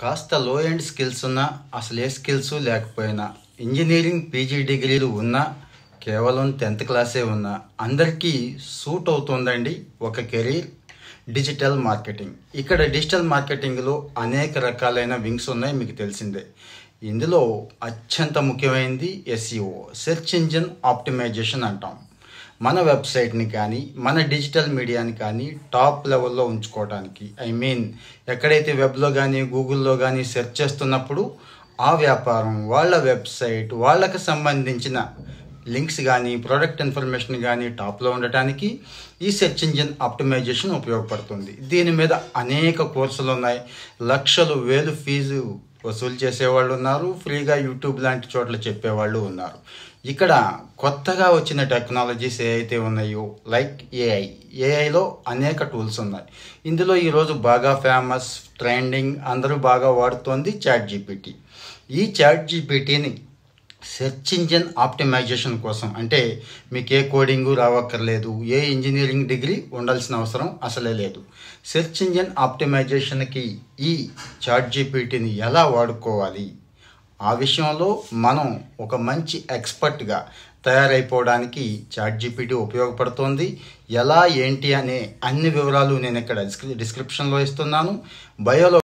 కాస్త లో end skills ఉన్నా అసలు ఏ స్కిల్స్ లేకపోయినా ఇంజనీరింగ్ పీజీ డిగ్రీలు ఉన్నా కేవలం టెన్త్ క్లాసే ఉన్నా అందరికీ సూట్ అవుతుందండి ఒక కెరీర్ డిజిటల్ మార్కెటింగ్ ఇక్కడ డిజిటల్ మార్కెటింగ్లో అనేక రకాలైన వింగ్స్ ఉన్నాయి మీకు తెలిసిందే ఇందులో అత్యంత ముఖ్యమైనది ఎస్ఈఓ సెర్చ్ ఇంజిన్ ఆప్టిమైజేషన్ అంటాం మన వెబ్సైట్ని కానీ మన డిజిటల్ మీడియాని కానీ టాప్ లెవెల్లో ఉంచుకోవడానికి ఐ మీన్ ఎక్కడైతే వెబ్లో కానీ గూగుల్లో కానీ సెర్చ్ చేస్తున్నప్పుడు ఆ వ్యాపారం వాళ్ళ వెబ్సైట్ వాళ్ళకు సంబంధించిన లింక్స్ కానీ ప్రోడక్ట్ ఇన్ఫర్మేషన్ కానీ టాప్లో ఉండటానికి ఈ సెర్చ్ ఇంజిన్ ఆప్టిమైజేషన్ ఉపయోగపడుతుంది దీని మీద అనేక కోర్సులు ఉన్నాయి లక్షలు వేలు ఫీజు వసూలు చేసేవాళ్ళు ఉన్నారు ఫ్రీగా యూట్యూబ్ లాంటి చోట్ల చెప్పేవాళ్ళు ఉన్నారు ఇక్కడ కొత్తగా వచ్చిన టెక్నాలజీస్ ఏవైతే ఉన్నాయో లైక్ ఏఐ ఏఐలో అనేక టూల్స్ ఉన్నాయి ఇందులో ఈరోజు బాగా ఫేమస్ ట్రెండింగ్ అందరూ బాగా వాడుతోంది చాట్ జీపీటీ ఈ చాట్ జీపీటీని సెర్చ్ ఇంజిన్ ఆప్టిమైజేషన్ కోసం అంటే మీకు ఏ కోడింగ్ రావక్కర్లేదు ఏ ఇంజనీరింగ్ డిగ్రీ ఉండాల్సిన అవసరం అసలే లేదు సెర్చ్ ఇంజిన్ ఆప్టిమైజేషన్కి ఈ చాట్ జీపీటీని ఎలా వాడుకోవాలి ఆ విషయంలో మనం ఒక మంచి ఎక్స్పర్ట్గా తయారైపోవడానికి చాట్ జీపీటీ ఉపయోగపడుతోంది ఎలా ఏంటి అనే అన్ని వివరాలు నేను ఇక్కడ డిస్క్రిప్షన్లో ఇస్తున్నాను బయోలో